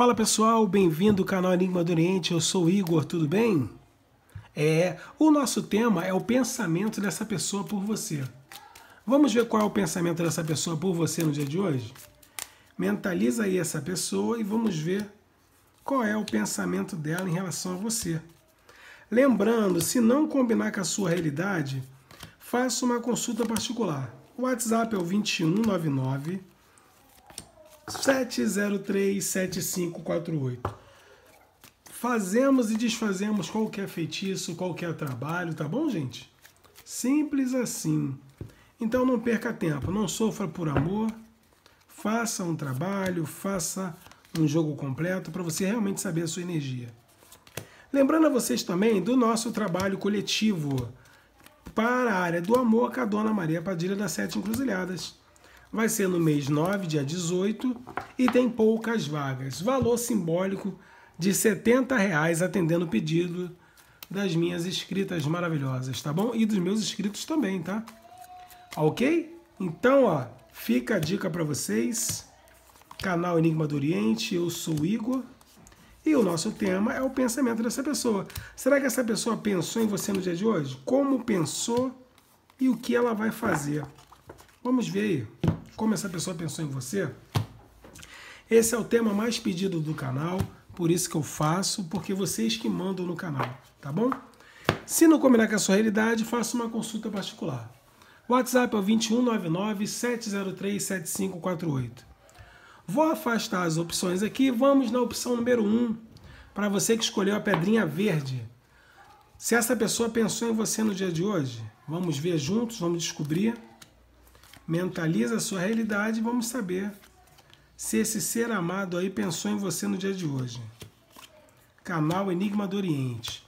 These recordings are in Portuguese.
Fala pessoal, bem-vindo ao canal Enigma do Oriente, eu sou Igor, tudo bem? É, o nosso tema é o pensamento dessa pessoa por você. Vamos ver qual é o pensamento dessa pessoa por você no dia de hoje? Mentaliza aí essa pessoa e vamos ver qual é o pensamento dela em relação a você. Lembrando, se não combinar com a sua realidade, faça uma consulta particular. O WhatsApp é o 2199 7037548. Fazemos e desfazemos qualquer feitiço, qualquer trabalho, tá bom, gente? Simples assim. Então não perca tempo, não sofra por amor. Faça um trabalho, faça um jogo completo para você realmente saber a sua energia. Lembrando a vocês também do nosso trabalho coletivo para a área do amor com a Dona Maria Padilha das Sete Encruzilhadas vai ser no mês 9, dia 18, e tem poucas vagas. Valor simbólico de R$ 70,00, atendendo o pedido das minhas inscritas maravilhosas, tá bom? E dos meus inscritos também, tá? Ok? Então, ó, fica a dica para vocês. Canal Enigma do Oriente, eu sou Igor. E o nosso tema é o pensamento dessa pessoa. Será que essa pessoa pensou em você no dia de hoje? Como pensou e o que ela vai fazer? Vamos ver aí como essa pessoa pensou em você? Esse é o tema mais pedido do canal, por isso que eu faço, porque vocês que mandam no canal, tá bom? Se não combinar com a sua realidade, faça uma consulta particular. WhatsApp é o 2199 703 7548. Vou afastar as opções aqui, vamos na opção número 1, para você que escolheu a pedrinha verde. Se essa pessoa pensou em você no dia de hoje, vamos ver juntos, vamos descobrir mentaliza a sua realidade e vamos saber se esse ser amado aí pensou em você no dia de hoje. Canal Enigma do Oriente.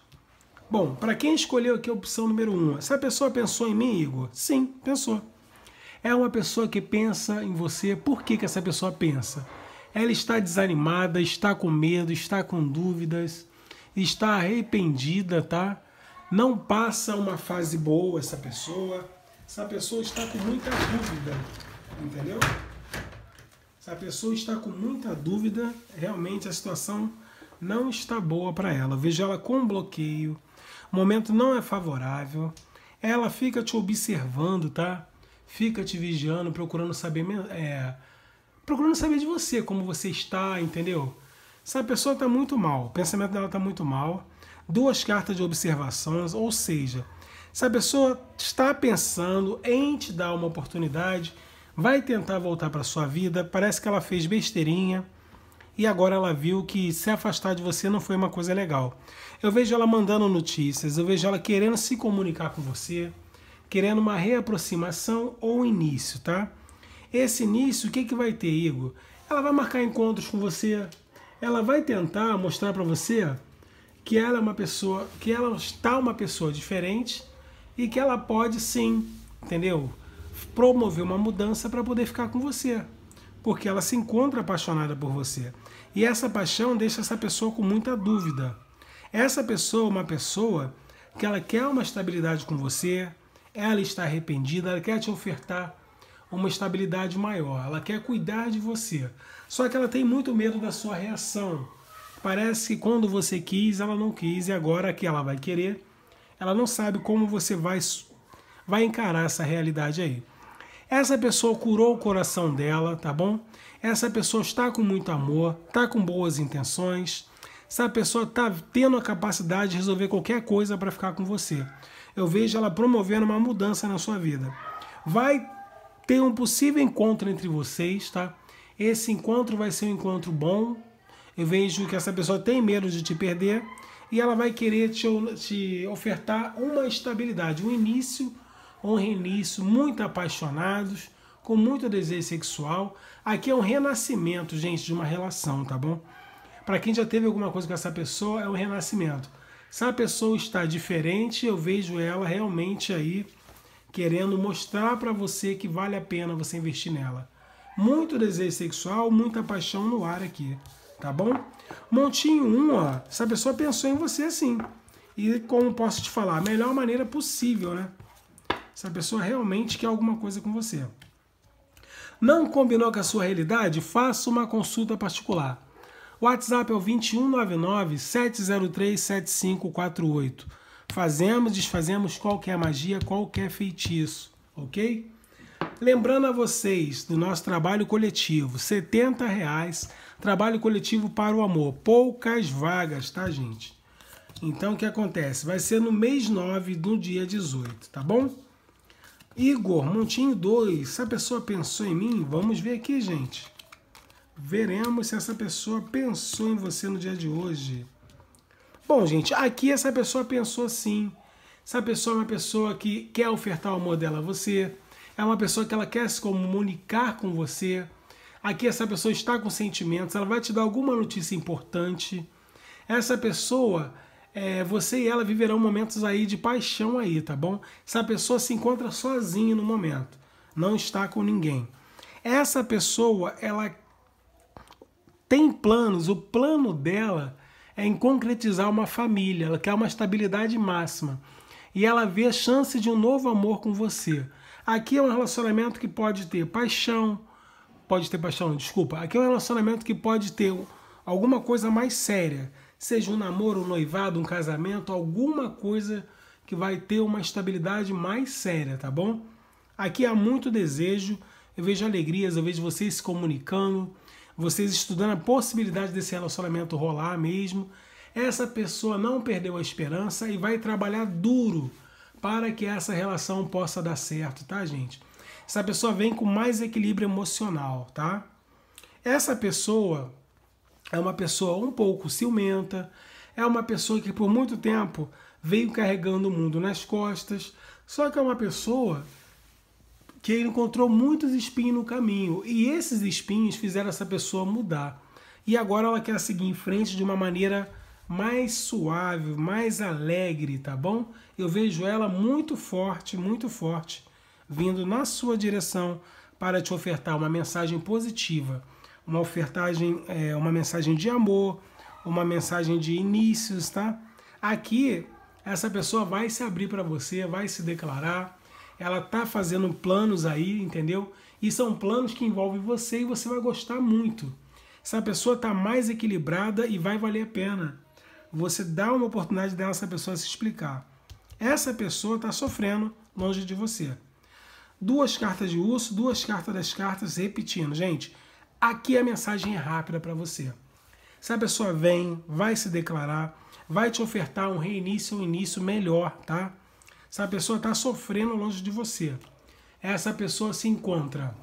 Bom, para quem escolheu aqui a opção número 1, um, essa pessoa pensou em mim, Igor? Sim, pensou. É uma pessoa que pensa em você. Por que, que essa pessoa pensa? Ela está desanimada, está com medo, está com dúvidas, está arrependida, tá? Não passa uma fase boa essa pessoa essa pessoa está com muita dúvida, entendeu? Essa pessoa está com muita dúvida, realmente a situação não está boa para ela. Veja ela com bloqueio, o momento não é favorável, ela fica te observando, tá? Fica te vigiando, procurando saber, é, procurando saber de você, como você está, entendeu? Essa pessoa está muito mal, o pensamento dela está muito mal. Duas cartas de observações, ou seja, se a pessoa está pensando em te dar uma oportunidade, vai tentar voltar para sua vida, parece que ela fez besteirinha e agora ela viu que se afastar de você não foi uma coisa legal. Eu vejo ela mandando notícias, eu vejo ela querendo se comunicar com você, querendo uma reaproximação ou início, tá? Esse início, o que, que vai ter, Igor? Ela vai marcar encontros com você, ela vai tentar mostrar para você que ela é uma pessoa, que ela está uma pessoa diferente e que ela pode sim, entendeu? Promover uma mudança para poder ficar com você, porque ela se encontra apaixonada por você. E essa paixão deixa essa pessoa com muita dúvida. Essa pessoa é uma pessoa que ela quer uma estabilidade com você, ela está arrependida, ela quer te ofertar uma estabilidade maior, ela quer cuidar de você. Só que ela tem muito medo da sua reação. Parece que quando você quis, ela não quis e agora que ela vai querer, ela não sabe como você vai, vai encarar essa realidade aí. Essa pessoa curou o coração dela, tá bom? Essa pessoa está com muito amor, está com boas intenções. Essa pessoa está tendo a capacidade de resolver qualquer coisa para ficar com você. Eu vejo ela promovendo uma mudança na sua vida. Vai ter um possível encontro entre vocês, tá? Esse encontro vai ser um encontro bom. Eu vejo que essa pessoa tem medo de te perder e ela vai querer te, te ofertar uma estabilidade, um início, um reinício, muito apaixonados, com muito desejo sexual. Aqui é um renascimento, gente, de uma relação, tá bom? Para quem já teve alguma coisa com essa pessoa, é um renascimento. Se a pessoa está diferente, eu vejo ela realmente aí querendo mostrar para você que vale a pena você investir nela. Muito desejo sexual, muita paixão no ar aqui tá bom? Montinho 1, ó, essa pessoa pensou em você assim E como posso te falar, a melhor maneira possível, né? Essa pessoa realmente quer alguma coisa com você. Não combinou com a sua realidade? Faça uma consulta particular. O WhatsApp é o 2199 703 7548. Fazemos, desfazemos qualquer magia, qualquer feitiço, ok? Lembrando a vocês do nosso trabalho coletivo, 70 reais, trabalho coletivo para o amor, poucas vagas, tá gente? Então o que acontece? Vai ser no mês 9, no dia 18, tá bom? Igor, Montinho 2, se a pessoa pensou em mim, vamos ver aqui, gente. Veremos se essa pessoa pensou em você no dia de hoje. Bom, gente, aqui essa pessoa pensou sim. Essa pessoa é uma pessoa que quer ofertar o amor dela a você, é uma pessoa que ela quer se comunicar com você. Aqui essa pessoa está com sentimentos, ela vai te dar alguma notícia importante. Essa pessoa, é, você e ela viverão momentos aí de paixão aí, tá bom? Essa pessoa se encontra sozinha no momento, não está com ninguém. Essa pessoa, ela tem planos, o plano dela é em concretizar uma família, ela quer uma estabilidade máxima. E ela vê a chance de um novo amor com você. Aqui é um relacionamento que pode ter paixão, pode ter paixão, desculpa. Aqui é um relacionamento que pode ter alguma coisa mais séria, seja um namoro, um noivado, um casamento, alguma coisa que vai ter uma estabilidade mais séria, tá bom? Aqui há muito desejo, eu vejo alegrias, eu vejo vocês se comunicando, vocês estudando a possibilidade desse relacionamento rolar mesmo. Essa pessoa não perdeu a esperança e vai trabalhar duro para que essa relação possa dar certo, tá, gente? Essa pessoa vem com mais equilíbrio emocional, tá? Essa pessoa é uma pessoa um pouco ciumenta, é uma pessoa que por muito tempo veio carregando o mundo nas costas, só que é uma pessoa que encontrou muitos espinhos no caminho e esses espinhos fizeram essa pessoa mudar. E agora ela quer seguir em frente de uma maneira mais suave, mais alegre, tá bom? Eu vejo ela muito forte, muito forte, vindo na sua direção para te ofertar uma mensagem positiva, uma ofertagem, é, uma mensagem de amor, uma mensagem de inícios, tá? Aqui essa pessoa vai se abrir para você, vai se declarar. Ela tá fazendo planos aí, entendeu? E são planos que envolvem você e você vai gostar muito. Essa pessoa tá mais equilibrada e vai valer a pena você dá uma oportunidade dessa pessoa se explicar. Essa pessoa está sofrendo longe de você. Duas cartas de urso, duas cartas das cartas repetindo. Gente, aqui a mensagem é rápida para você. Se a pessoa vem, vai se declarar, vai te ofertar um reinício, um início melhor, tá? Se a pessoa está sofrendo longe de você, essa pessoa se encontra.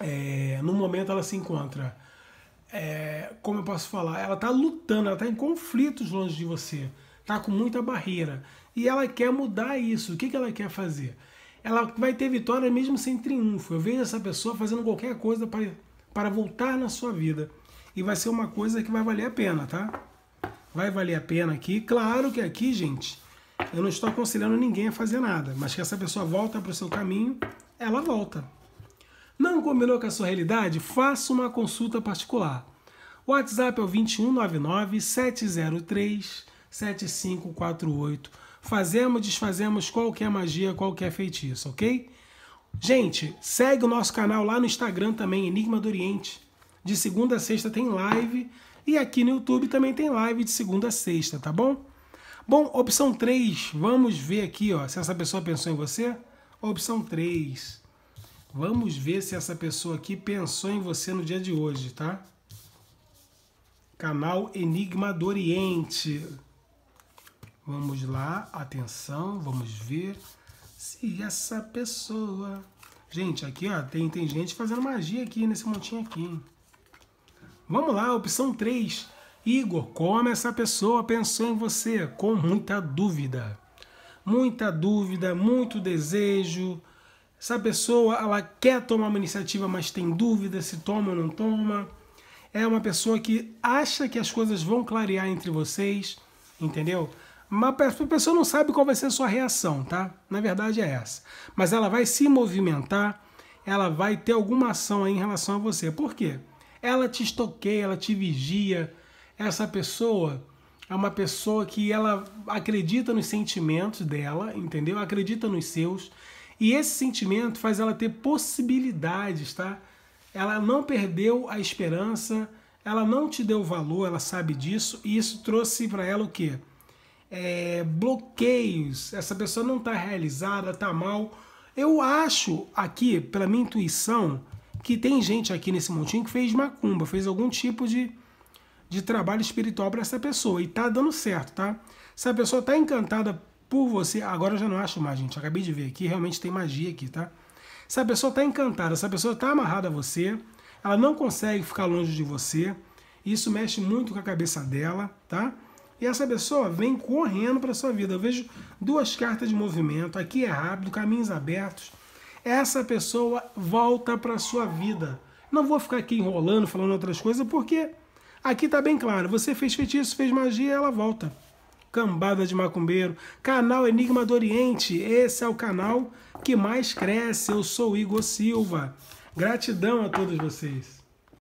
É, no momento ela se encontra é, como eu posso falar, ela está lutando, ela está em conflitos longe de você, está com muita barreira. E ela quer mudar isso. O que, que ela quer fazer? Ela vai ter vitória mesmo sem triunfo. Eu vejo essa pessoa fazendo qualquer coisa para, para voltar na sua vida. E vai ser uma coisa que vai valer a pena, tá? Vai valer a pena aqui. Claro que aqui, gente, eu não estou aconselhando ninguém a fazer nada, mas que essa pessoa volta para o seu caminho, ela volta. Não combinou com a sua realidade? Faça uma consulta particular. O WhatsApp é o 2199 703 7548. Fazemos, desfazemos qualquer magia, qualquer feitiço, ok? Gente, segue o nosso canal lá no Instagram também, Enigma do Oriente. De segunda a sexta tem live e aqui no YouTube também tem live de segunda a sexta, tá bom? Bom, opção 3, vamos ver aqui, ó, se essa pessoa pensou em você. Opção 3. Vamos ver se essa pessoa aqui pensou em você no dia de hoje, tá? Canal Enigma do Oriente. Vamos lá, atenção, vamos ver se essa pessoa. Gente, aqui ó, tem, tem gente fazendo magia aqui nesse montinho aqui. Vamos lá, opção 3. Igor, como essa pessoa pensou em você? Com muita dúvida. Muita dúvida, muito desejo, essa pessoa, ela quer tomar uma iniciativa, mas tem dúvida se toma ou não toma. É uma pessoa que acha que as coisas vão clarear entre vocês, entendeu? Mas a pessoa não sabe qual vai ser a sua reação, tá? Na verdade é essa. Mas ela vai se movimentar, ela vai ter alguma ação aí em relação a você. Por quê? Ela te estoqueia, ela te vigia. Essa pessoa é uma pessoa que ela acredita nos sentimentos dela, entendeu? Acredita nos seus. E esse sentimento faz ela ter possibilidades, tá? Ela não perdeu a esperança, ela não te deu valor, ela sabe disso, e isso trouxe para ela o quê? É, bloqueios. Essa pessoa não está realizada, está mal. Eu acho aqui, pela minha intuição, que tem gente aqui nesse montinho que fez macumba, fez algum tipo de, de trabalho espiritual para essa pessoa e tá dando certo, tá? Se a pessoa tá encantada por você. Agora eu já não acho mais, gente. acabei de ver aqui, realmente tem magia aqui, tá? Se a pessoa está encantada, se a pessoa está amarrada a você, ela não consegue ficar longe de você, isso mexe muito com a cabeça dela, tá? E essa pessoa vem correndo para sua vida. Eu vejo duas cartas de movimento, aqui é rápido, caminhos abertos. Essa pessoa volta para sua vida. Não vou ficar aqui enrolando, falando outras coisas, porque aqui está bem claro. Você fez feitiço, fez magia, ela volta. Cambada de Macumbeiro, canal Enigma do Oriente. Esse é o canal que mais cresce. Eu sou Igor Silva. Gratidão a todos vocês.